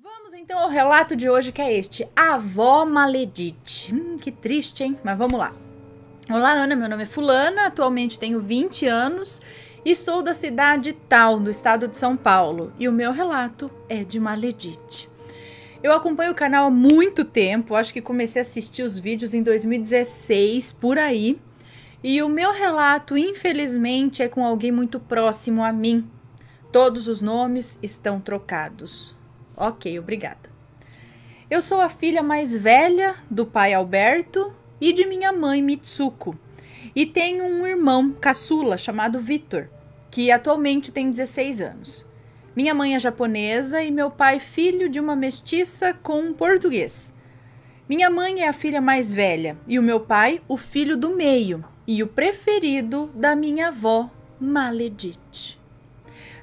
Vamos então ao relato de hoje que é este: Avó Maledite. Hum, que triste, hein? Mas vamos lá. Olá, Ana. Meu nome é Fulana. Atualmente tenho 20 anos e sou da cidade tal, do estado de São Paulo. E o meu relato é de Maledite. Eu acompanho o canal há muito tempo, acho que comecei a assistir os vídeos em 2016, por aí. E o meu relato, infelizmente, é com alguém muito próximo a mim. Todos os nomes estão trocados. Ok, obrigada. Eu sou a filha mais velha do pai Alberto e de minha mãe Mitsuko. E tenho um irmão caçula chamado Vitor, que atualmente tem 16 anos. Minha mãe é japonesa e meu pai filho de uma mestiça com um português. Minha mãe é a filha mais velha e o meu pai o filho do meio e o preferido da minha avó Maledite.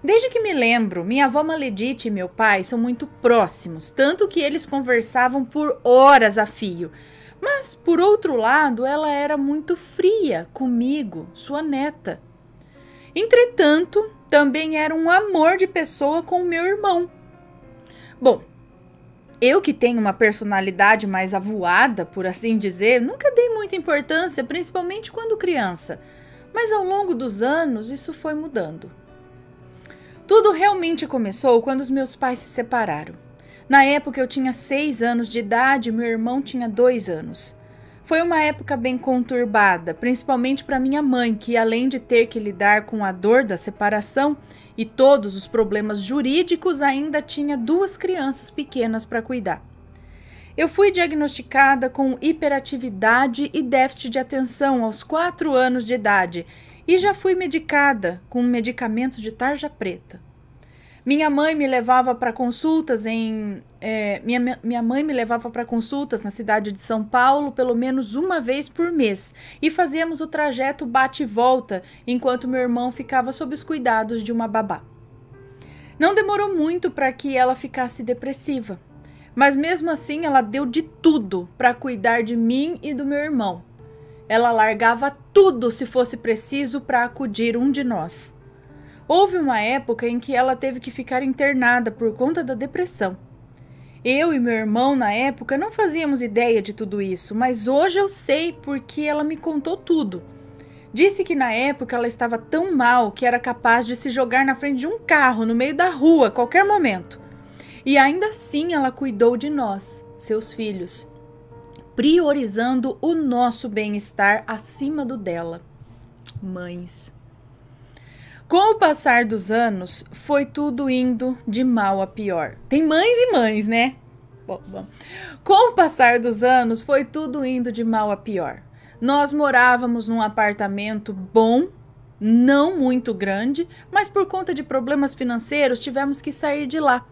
Desde que me lembro, minha avó Maledite e meu pai são muito próximos, tanto que eles conversavam por horas a fio. Mas, por outro lado, ela era muito fria comigo, sua neta. Entretanto, também era um amor de pessoa com meu irmão. Bom, eu que tenho uma personalidade mais avoada, por assim dizer, nunca dei muita importância, principalmente quando criança. Mas ao longo dos anos, isso foi mudando. Tudo realmente começou quando os meus pais se separaram. Na época eu tinha seis anos de idade e meu irmão tinha dois anos. Foi uma época bem conturbada, principalmente para minha mãe, que além de ter que lidar com a dor da separação e todos os problemas jurídicos, ainda tinha duas crianças pequenas para cuidar. Eu fui diagnosticada com hiperatividade e déficit de atenção aos quatro anos de idade e já fui medicada com medicamentos de tarja preta. Minha mãe me levava para consultas em é, minha, minha mãe me levava para consultas na cidade de São Paulo pelo menos uma vez por mês e fazíamos o trajeto bate e volta enquanto meu irmão ficava sob os cuidados de uma babá. Não demorou muito para que ela ficasse depressiva, mas mesmo assim ela deu de tudo para cuidar de mim e do meu irmão ela largava tudo se fosse preciso para acudir um de nós. Houve uma época em que ela teve que ficar internada por conta da depressão. Eu e meu irmão, na época, não fazíamos ideia de tudo isso, mas hoje eu sei porque ela me contou tudo. Disse que na época ela estava tão mal que era capaz de se jogar na frente de um carro no meio da rua a qualquer momento. E ainda assim ela cuidou de nós, seus filhos priorizando o nosso bem-estar acima do dela. Mães. Com o passar dos anos, foi tudo indo de mal a pior. Tem mães e mães, né? Bom, bom. Com o passar dos anos, foi tudo indo de mal a pior. Nós morávamos num apartamento bom, não muito grande, mas por conta de problemas financeiros tivemos que sair de lá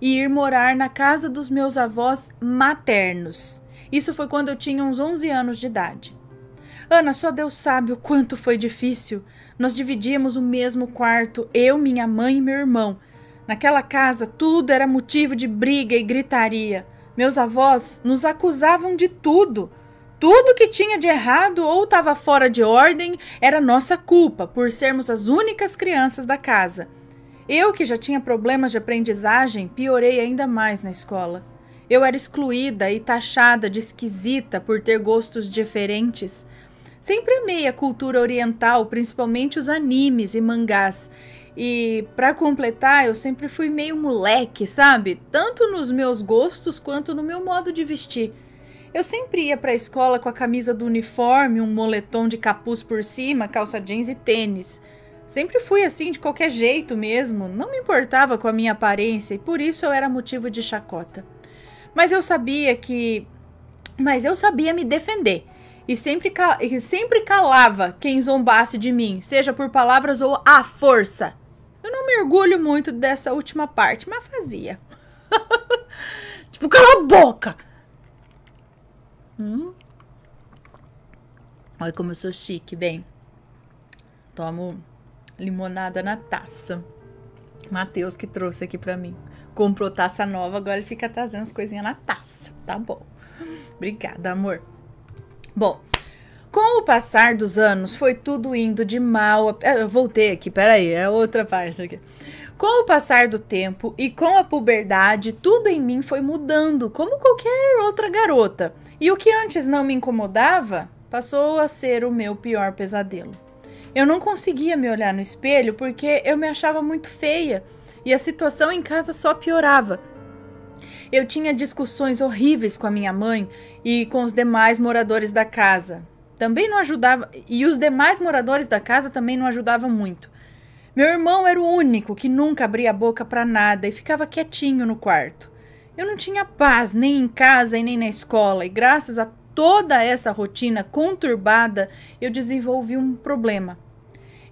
e ir morar na casa dos meus avós maternos. Isso foi quando eu tinha uns 11 anos de idade. Ana, só Deus sabe o quanto foi difícil. Nós dividíamos o mesmo quarto, eu, minha mãe e meu irmão. Naquela casa, tudo era motivo de briga e gritaria. Meus avós nos acusavam de tudo. Tudo que tinha de errado ou estava fora de ordem era nossa culpa, por sermos as únicas crianças da casa. Eu, que já tinha problemas de aprendizagem, piorei ainda mais na escola. Eu era excluída e taxada de esquisita por ter gostos diferentes. Sempre amei a cultura oriental, principalmente os animes e mangás. E para completar, eu sempre fui meio moleque, sabe? Tanto nos meus gostos quanto no meu modo de vestir. Eu sempre ia para a escola com a camisa do uniforme, um moletom de capuz por cima, calça jeans e tênis. Sempre fui assim de qualquer jeito mesmo, não me importava com a minha aparência e por isso eu era motivo de chacota. Mas eu sabia que. Mas eu sabia me defender. E sempre, cal... e sempre calava quem zombasse de mim, seja por palavras ou à força. Eu não mergulho muito dessa última parte, mas fazia. tipo, cala a boca! Hum? Olha como eu sou chique, bem. Tomo limonada na taça. Matheus que trouxe aqui para mim comprou taça nova, agora ele fica trazendo as coisinhas na taça. Tá bom. Obrigada, amor. Bom, com o passar dos anos, foi tudo indo de mal. A... Eu voltei aqui, peraí, é outra parte aqui. Com o passar do tempo e com a puberdade, tudo em mim foi mudando, como qualquer outra garota. E o que antes não me incomodava passou a ser o meu pior pesadelo. Eu não conseguia me olhar no espelho porque eu me achava muito feia e a situação em casa só piorava. Eu tinha discussões horríveis com a minha mãe e com os demais moradores da casa. Também não ajudava, e os demais moradores da casa também não ajudavam muito. Meu irmão era o único que nunca abria a boca para nada e ficava quietinho no quarto. Eu não tinha paz nem em casa e nem na escola, e graças a toda essa rotina conturbada, eu desenvolvi um problema.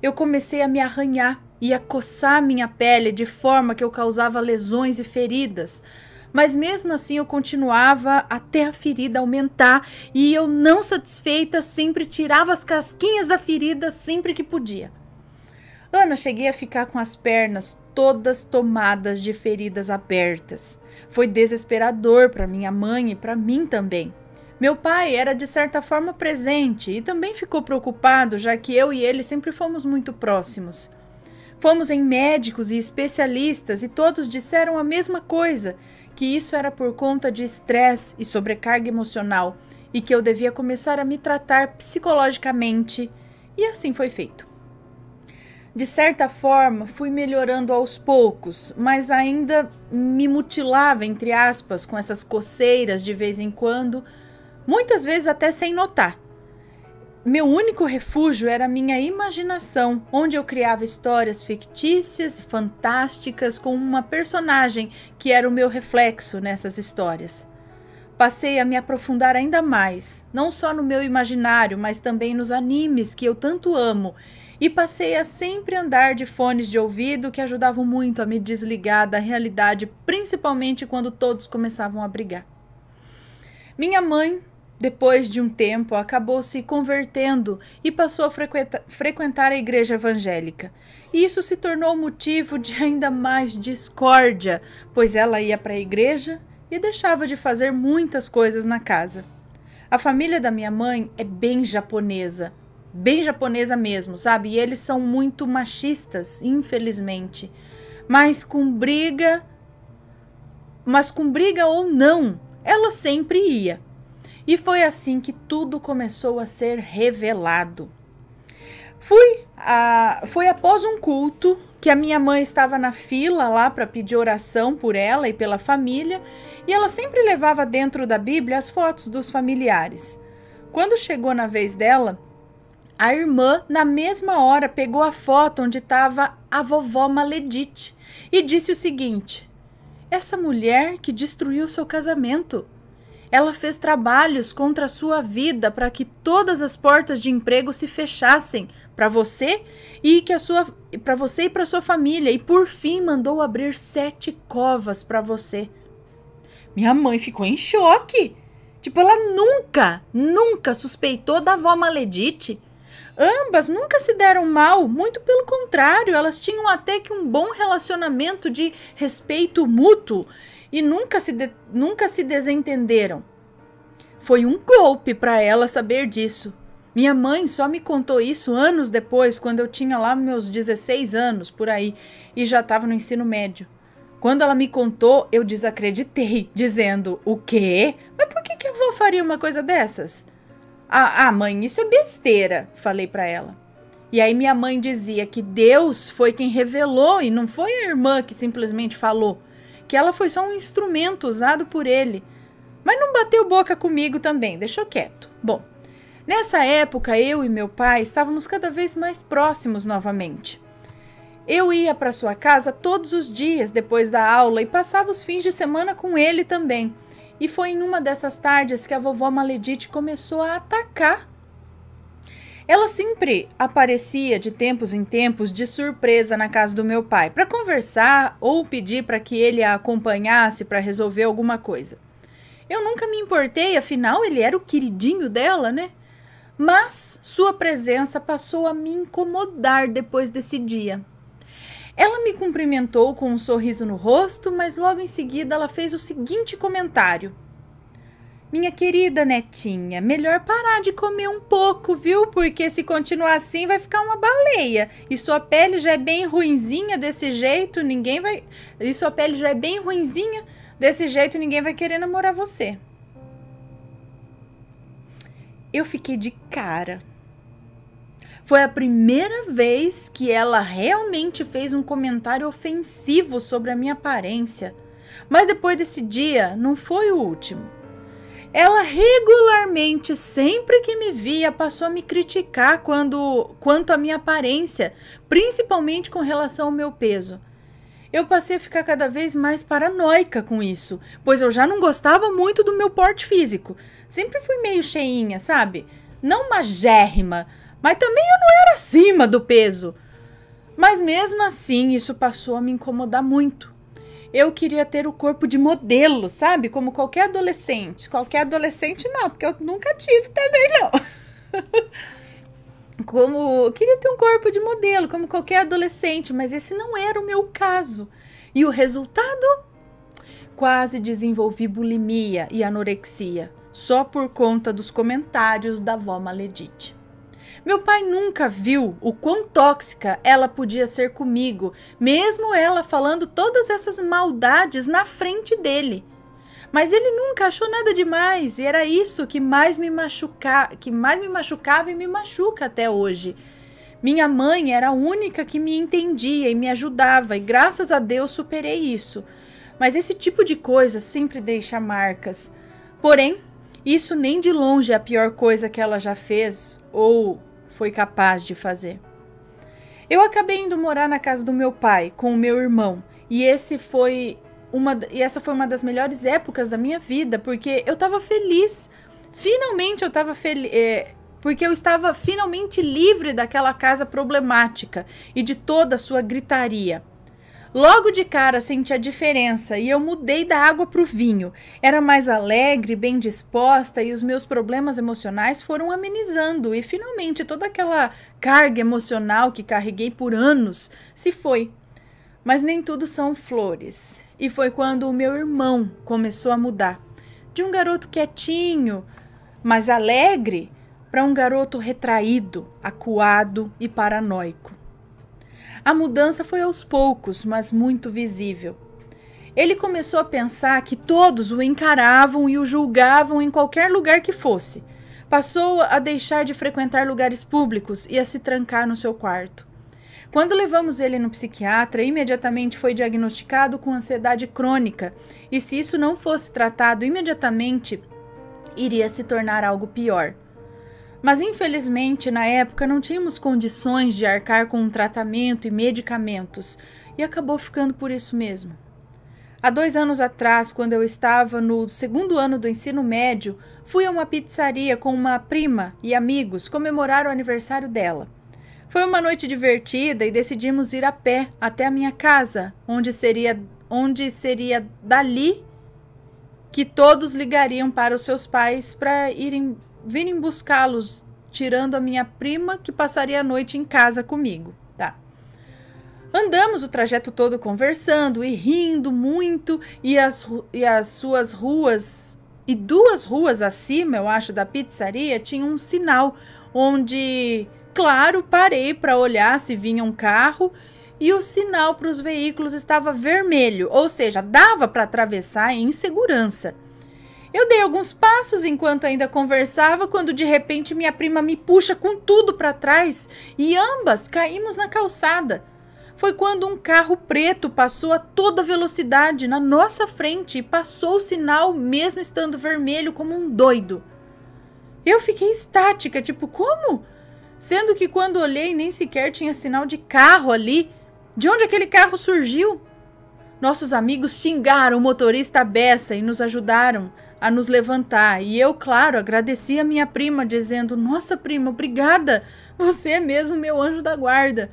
Eu comecei a me arranhar ia coçar minha pele de forma que eu causava lesões e feridas. Mas mesmo assim eu continuava até a ferida aumentar e eu, não satisfeita, sempre tirava as casquinhas da ferida sempre que podia. Ana, cheguei a ficar com as pernas todas tomadas de feridas abertas. Foi desesperador para minha mãe e para mim também. Meu pai era de certa forma presente e também ficou preocupado, já que eu e ele sempre fomos muito próximos. Fomos em médicos e especialistas e todos disseram a mesma coisa: que isso era por conta de estresse e sobrecarga emocional e que eu devia começar a me tratar psicologicamente. E assim foi feito. De certa forma, fui melhorando aos poucos, mas ainda me mutilava, entre aspas, com essas coceiras de vez em quando, muitas vezes até sem notar. Meu único refúgio era a minha imaginação, onde eu criava histórias fictícias e fantásticas com uma personagem que era o meu reflexo nessas histórias. Passei a me aprofundar ainda mais, não só no meu imaginário, mas também nos animes que eu tanto amo, e passei a sempre andar de fones de ouvido que ajudavam muito a me desligar da realidade, principalmente quando todos começavam a brigar. Minha mãe depois de um tempo, acabou se convertendo e passou a frequentar a igreja evangélica. E isso se tornou motivo de ainda mais discórdia, pois ela ia para a igreja e deixava de fazer muitas coisas na casa. A família da minha mãe é bem japonesa, bem japonesa mesmo, sabe? E eles são muito machistas, infelizmente. Mas com briga, mas com briga ou não, ela sempre ia. E foi assim que tudo começou a ser revelado. Fui a, foi após um culto que a minha mãe estava na fila lá para pedir oração por ela e pela família, e ela sempre levava dentro da Bíblia as fotos dos familiares. Quando chegou na vez dela, a irmã, na mesma hora, pegou a foto onde estava a vovó Maledite e disse o seguinte: Essa mulher que destruiu seu casamento ela fez trabalhos contra a sua vida para que todas as portas de emprego se fechassem para você e que a sua para você e para sua família e por fim mandou abrir sete covas para você. Minha mãe ficou em choque. Tipo, ela nunca, nunca suspeitou da avó Maledite. Ambas nunca se deram mal, muito pelo contrário, elas tinham até que um bom relacionamento de respeito mútuo e nunca se, de, nunca se desentenderam. Foi um golpe para ela saber disso. Minha mãe só me contou isso anos depois, quando eu tinha lá meus 16 anos por aí e já estava no ensino médio. Quando ela me contou, eu desacreditei, dizendo: O quê? Mas por que, que a avó faria uma coisa dessas? Ah, ah mãe, isso é besteira, falei para ela. E aí minha mãe dizia que Deus foi quem revelou e não foi a irmã que simplesmente falou que ela foi só um instrumento usado por ele. Mas não bateu boca comigo também, deixou quieto. Bom, nessa época eu e meu pai estávamos cada vez mais próximos novamente. Eu ia para sua casa todos os dias depois da aula e passava os fins de semana com ele também. E foi em uma dessas tardes que a vovó Maledite começou a atacar ela sempre aparecia de tempos em tempos de surpresa na casa do meu pai para conversar ou pedir para que ele a acompanhasse para resolver alguma coisa. Eu nunca me importei, afinal ele era o queridinho dela, né? Mas sua presença passou a me incomodar depois desse dia. Ela me cumprimentou com um sorriso no rosto, mas logo em seguida ela fez o seguinte comentário: minha querida netinha, melhor parar de comer um pouco, viu? Porque se continuar assim vai ficar uma baleia. E sua pele já é bem ruinzinha desse jeito, ninguém vai. E sua pele já é bem ruinzinha desse jeito, ninguém vai querer namorar você. Eu fiquei de cara. Foi a primeira vez que ela realmente fez um comentário ofensivo sobre a minha aparência. Mas depois desse dia, não foi o último. Ela regularmente, sempre que me via, passou a me criticar quando, quanto à minha aparência, principalmente com relação ao meu peso. Eu passei a ficar cada vez mais paranoica com isso, pois eu já não gostava muito do meu porte físico. Sempre fui meio cheinha, sabe? Não magérrima, mas também eu não era acima do peso. Mas mesmo assim, isso passou a me incomodar muito. Eu queria ter o corpo de modelo, sabe? Como qualquer adolescente. Qualquer adolescente, não, porque eu nunca tive também, não. como queria ter um corpo de modelo, como qualquer adolescente, mas esse não era o meu caso. E o resultado? Quase desenvolvi bulimia e anorexia, só por conta dos comentários da vó Maledite. Meu pai nunca viu o quão tóxica ela podia ser comigo, mesmo ela falando todas essas maldades na frente dele. Mas ele nunca achou nada demais e era isso que mais me machuca, que mais me machucava e me machuca até hoje. Minha mãe era a única que me entendia e me ajudava e graças a Deus superei isso. Mas esse tipo de coisa sempre deixa marcas. Porém, isso nem de longe é a pior coisa que ela já fez ou foi capaz de fazer. Eu acabei indo morar na casa do meu pai com o meu irmão, e esse foi uma e essa foi uma das melhores épocas da minha vida, porque eu tava feliz. Finalmente eu tava feliz, é, eh, porque eu estava finalmente livre daquela casa problemática e de toda a sua gritaria. Logo de cara senti a diferença e eu mudei da água para o vinho. Era mais alegre, bem disposta e os meus problemas emocionais foram amenizando e finalmente toda aquela carga emocional que carreguei por anos se foi. Mas nem tudo são flores. E foi quando o meu irmão começou a mudar. De um garoto quietinho, mas alegre, para um garoto retraído, acuado e paranoico. A mudança foi aos poucos, mas muito visível. Ele começou a pensar que todos o encaravam e o julgavam em qualquer lugar que fosse. Passou a deixar de frequentar lugares públicos e a se trancar no seu quarto. Quando levamos ele no psiquiatra, imediatamente foi diagnosticado com ansiedade crônica, e se isso não fosse tratado imediatamente, iria se tornar algo pior. Mas infelizmente, na época, não tínhamos condições de arcar com um tratamento e medicamentos, e acabou ficando por isso mesmo. Há dois anos atrás, quando eu estava no segundo ano do ensino médio, fui a uma pizzaria com uma prima e amigos comemorar o aniversário dela. Foi uma noite divertida e decidimos ir a pé até a minha casa, onde seria, onde seria dali que todos ligariam para os seus pais para irem virem buscá-los, tirando a minha prima, que passaria a noite em casa comigo. Tá. Andamos o trajeto todo conversando e rindo muito, e as, e as suas ruas. E duas ruas acima, eu acho, da pizzaria, tinha um sinal onde, claro, parei para olhar se vinha um carro e o sinal para os veículos estava vermelho, ou seja, dava para atravessar em segurança. Eu dei alguns passos enquanto ainda conversava, quando de repente minha prima me puxa com tudo para trás e ambas caímos na calçada. Foi quando um carro preto passou a toda velocidade na nossa frente e passou o sinal, mesmo estando vermelho, como um doido. Eu fiquei estática, tipo, como? Sendo que quando olhei nem sequer tinha sinal de carro ali. De onde aquele carro surgiu? Nossos amigos xingaram o motorista à beça e nos ajudaram a nos levantar. E eu, claro, agradeci a minha prima, dizendo: Nossa, prima, obrigada, você é mesmo meu anjo da guarda.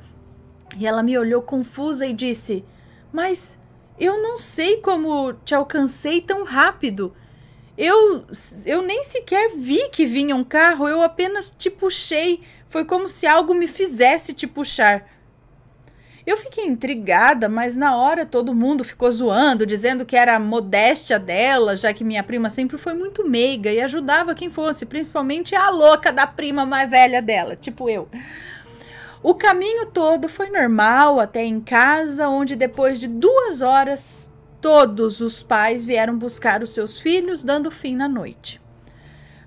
E ela me olhou confusa e disse: Mas eu não sei como te alcancei tão rápido. Eu, eu nem sequer vi que vinha um carro, eu apenas te puxei. Foi como se algo me fizesse te puxar. Eu fiquei intrigada, mas na hora todo mundo ficou zoando, dizendo que era modéstia dela, já que minha prima sempre foi muito meiga e ajudava quem fosse, principalmente a louca da prima mais velha dela, tipo eu. O caminho todo foi normal até em casa, onde depois de duas horas todos os pais vieram buscar os seus filhos, dando fim na noite.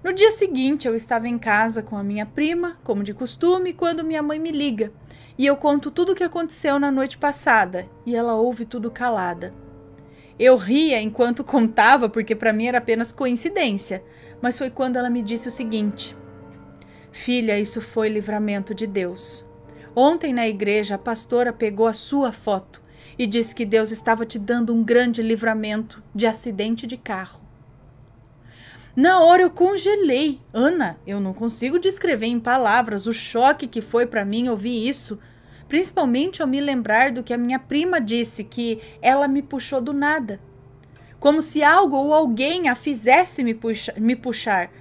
No dia seguinte, eu estava em casa com a minha prima, como de costume, quando minha mãe me liga e eu conto tudo o que aconteceu na noite passada, e ela ouve tudo calada. Eu ria enquanto contava, porque para mim era apenas coincidência, mas foi quando ela me disse o seguinte: Filha, isso foi livramento de Deus. Ontem na igreja, a pastora pegou a sua foto e disse que Deus estava te dando um grande livramento de acidente de carro. Na hora eu congelei. Ana, eu não consigo descrever em palavras o choque que foi para mim ouvir isso, principalmente ao me lembrar do que a minha prima disse que ela me puxou do nada. Como se algo ou alguém a fizesse me, puxa, me puxar.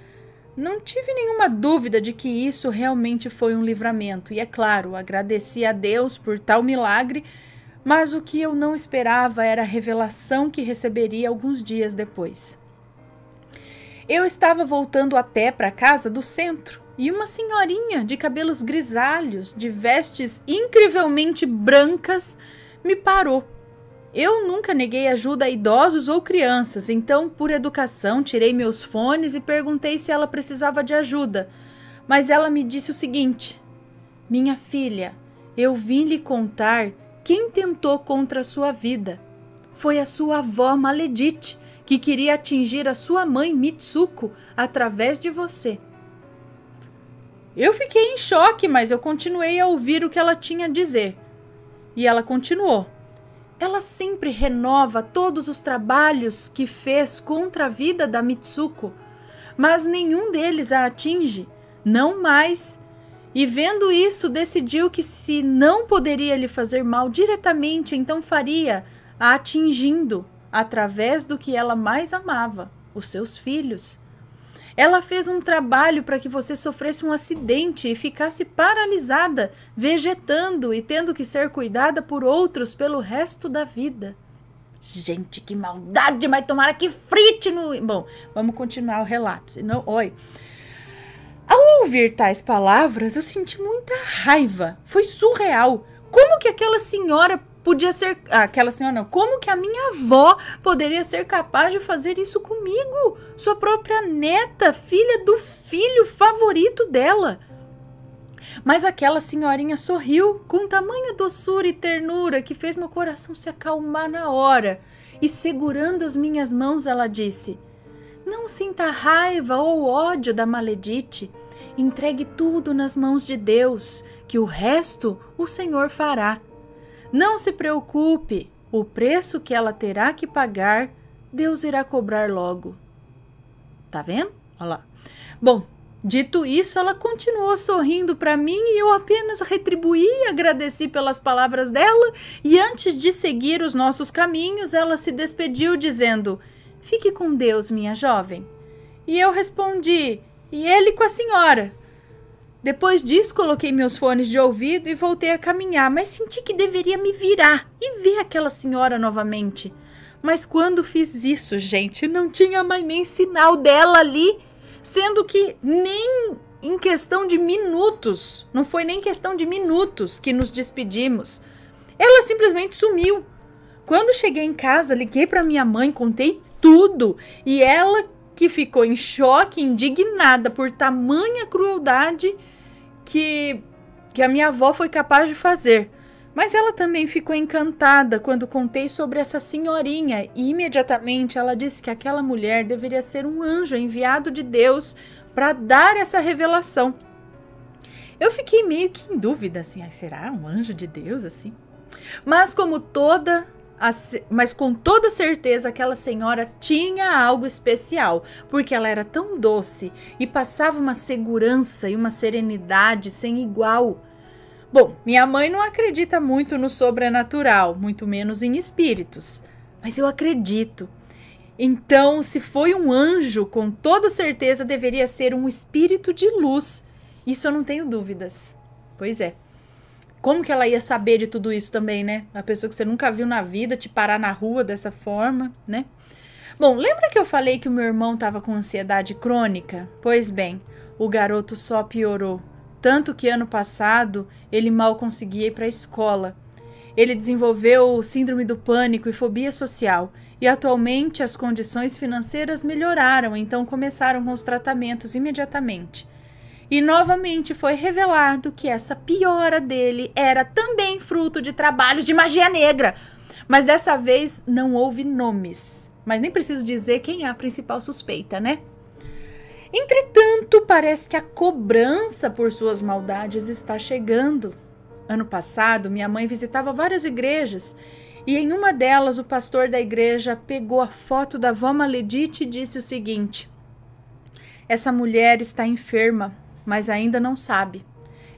Não tive nenhuma dúvida de que isso realmente foi um livramento, e é claro, agradeci a Deus por tal milagre, mas o que eu não esperava era a revelação que receberia alguns dias depois. Eu estava voltando a pé para casa do centro e uma senhorinha de cabelos grisalhos, de vestes incrivelmente brancas, me parou. Eu nunca neguei ajuda a idosos ou crianças, então, por educação, tirei meus fones e perguntei se ela precisava de ajuda. Mas ela me disse o seguinte: Minha filha, eu vim lhe contar quem tentou contra a sua vida. Foi a sua avó Maledite que queria atingir a sua mãe Mitsuko através de você. Eu fiquei em choque, mas eu continuei a ouvir o que ela tinha a dizer. E ela continuou. Ela sempre renova todos os trabalhos que fez contra a vida da Mitsuko, mas nenhum deles a atinge, não mais. E vendo isso, decidiu que se não poderia lhe fazer mal diretamente, então faria, a atingindo através do que ela mais amava, os seus filhos. Ela fez um trabalho para que você sofresse um acidente e ficasse paralisada, vegetando e tendo que ser cuidada por outros pelo resto da vida. Gente, que maldade, mas tomara que frite no. Bom, vamos continuar o relato. Senão, oi. Ao ouvir tais palavras, eu senti muita raiva. Foi surreal. Como que aquela senhora podia ser. Aquela senhora assim, ah, não. Como que a minha avó poderia ser capaz de fazer isso comigo? Sua própria neta, filha do filho favorito dela. Mas aquela senhorinha sorriu com tamanha doçura e ternura que fez meu coração se acalmar na hora. E segurando as minhas mãos, ela disse: Não sinta raiva ou ódio da maledite. Entregue tudo nas mãos de Deus, que o resto o Senhor fará. Não se preocupe, o preço que ela terá que pagar, Deus irá cobrar logo. Tá vendo? Olha lá. Bom, dito isso, ela continuou sorrindo para mim e eu apenas retribuí, e agradeci pelas palavras dela e antes de seguir os nossos caminhos, ela se despediu dizendo: Fique com Deus, minha jovem. E eu respondi: E ele com a senhora. Depois disso, coloquei meus fones de ouvido e voltei a caminhar, mas senti que deveria me virar e ver aquela senhora novamente. Mas quando fiz isso, gente, não tinha mais nem sinal dela ali, sendo que nem em questão de minutos, não foi nem questão de minutos que nos despedimos. Ela simplesmente sumiu. Quando cheguei em casa, liguei para minha mãe, contei tudo e ela que ficou em choque, indignada por tamanha crueldade, que, que a minha avó foi capaz de fazer. Mas ela também ficou encantada quando contei sobre essa senhorinha e imediatamente ela disse que aquela mulher deveria ser um anjo enviado de Deus para dar essa revelação. Eu fiquei meio que em dúvida assim, será um anjo de Deus assim? Mas como toda mas com toda certeza aquela senhora tinha algo especial, porque ela era tão doce e passava uma segurança e uma serenidade sem igual. Bom, minha mãe não acredita muito no sobrenatural, muito menos em espíritos, mas eu acredito. Então, se foi um anjo, com toda certeza deveria ser um espírito de luz. Isso eu não tenho dúvidas. Pois é. Como que ela ia saber de tudo isso também, né? Uma pessoa que você nunca viu na vida te parar na rua dessa forma, né? Bom, lembra que eu falei que o meu irmão estava com ansiedade crônica? Pois bem, o garoto só piorou. Tanto que ano passado ele mal conseguia ir para a escola. Ele desenvolveu síndrome do pânico e fobia social, e atualmente as condições financeiras melhoraram, então começaram com os tratamentos imediatamente. E novamente foi revelado que essa piora dele era também fruto de trabalhos de magia negra. Mas dessa vez não houve nomes. Mas nem preciso dizer quem é a principal suspeita, né? Entretanto, parece que a cobrança por suas maldades está chegando. Ano passado, minha mãe visitava várias igrejas e em uma delas o pastor da igreja pegou a foto da vó maledite e disse o seguinte: Essa mulher está enferma mas ainda não sabe.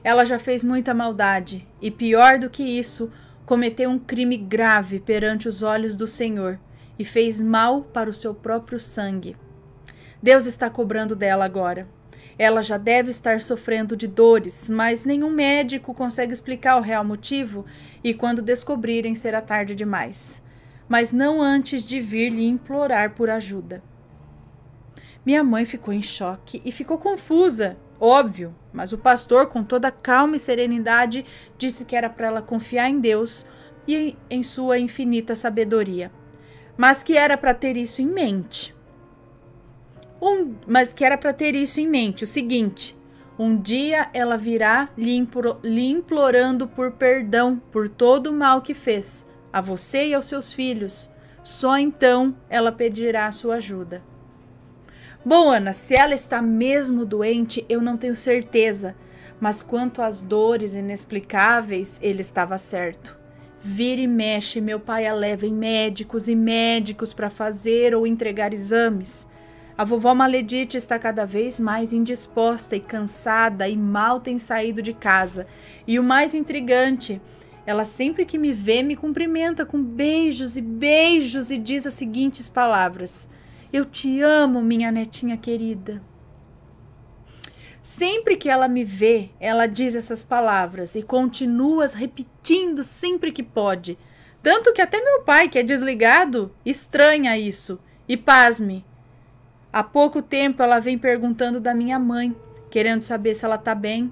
Ela já fez muita maldade e, pior do que isso, cometeu um crime grave perante os olhos do Senhor e fez mal para o seu próprio sangue. Deus está cobrando dela agora. Ela já deve estar sofrendo de dores, mas nenhum médico consegue explicar o real motivo e, quando descobrirem, será tarde demais. Mas não antes de vir lhe implorar por ajuda. Minha mãe ficou em choque e ficou confusa. Óbvio, mas o pastor, com toda calma e serenidade, disse que era para ela confiar em Deus e em sua infinita sabedoria, mas que era para ter isso em mente. Um, mas que era para ter isso em mente, o seguinte: um dia ela virá lhe implorando por perdão por todo o mal que fez a você e aos seus filhos. Só então ela pedirá sua ajuda. Bom, Ana, se ela está mesmo doente, eu não tenho certeza, mas quanto às dores inexplicáveis, ele estava certo. Vira e mexe, meu pai a leva em médicos e médicos para fazer ou entregar exames. A vovó Maledite está cada vez mais indisposta e cansada e mal tem saído de casa. E o mais intrigante, ela sempre que me vê me cumprimenta com beijos e beijos e diz as seguintes palavras: eu te amo, minha netinha querida. Sempre que ela me vê, ela diz essas palavras e continua as repetindo sempre que pode. Tanto que até meu pai, que é desligado, estranha isso. E pasme. Há pouco tempo ela vem perguntando da minha mãe, querendo saber se ela tá bem.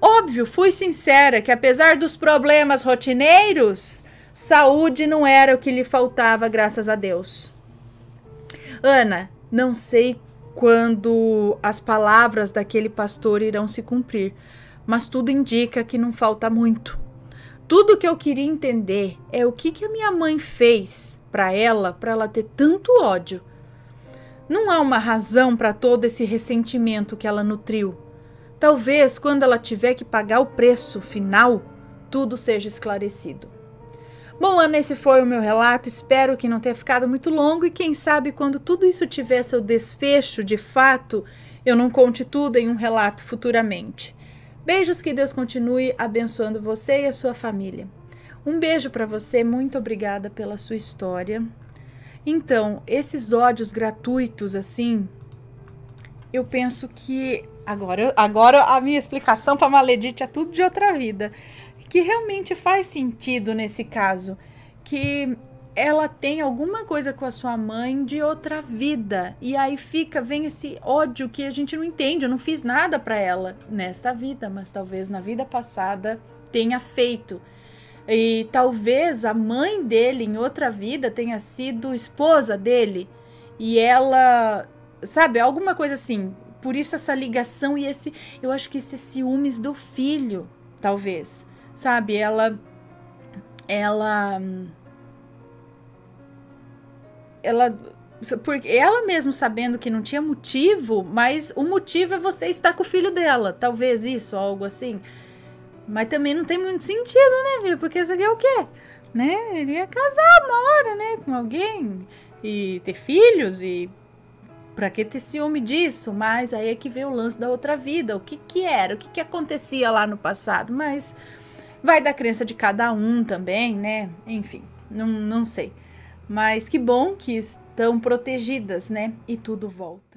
Óbvio, fui sincera que apesar dos problemas rotineiros, saúde não era o que lhe faltava, graças a Deus. Ana, não sei quando as palavras daquele pastor irão se cumprir, mas tudo indica que não falta muito. Tudo que eu queria entender é o que, que a minha mãe fez para ela, para ela ter tanto ódio. Não há uma razão para todo esse ressentimento que ela nutriu. Talvez quando ela tiver que pagar o preço final, tudo seja esclarecido. Bom, Ana, esse foi o meu relato. Espero que não tenha ficado muito longo e quem sabe quando tudo isso tiver seu desfecho de fato, eu não conte tudo em um relato futuramente. Beijos que Deus continue abençoando você e a sua família. Um beijo para você, muito obrigada pela sua história. Então, esses ódios gratuitos assim, eu penso que agora, agora a minha explicação para Maledite é tudo de outra vida que realmente faz sentido nesse caso, que ela tem alguma coisa com a sua mãe de outra vida. E aí fica, vem esse ódio que a gente não entende. Eu não fiz nada para ela nesta vida, mas talvez na vida passada tenha feito. E talvez a mãe dele em outra vida tenha sido esposa dele. E ela, sabe, alguma coisa assim. Por isso essa ligação e esse, eu acho que isso é ciúmes do filho, talvez sabe? Ela. Ela. Ela. Porque ela mesmo sabendo que não tinha motivo, mas o motivo é você estar com o filho dela. Talvez isso, algo assim. Mas também não tem muito sentido, né, Vila? Porque você o quê? Né? Ele ia casar uma hora, né? Com alguém. E ter filhos e para que ter ciúme disso? Mas aí é que veio o lance da outra vida. O que que era? O que que acontecia lá no passado? Mas Vai da crença de cada um também, né? Enfim, não, não sei. Mas que bom que estão protegidas, né? E tudo volta.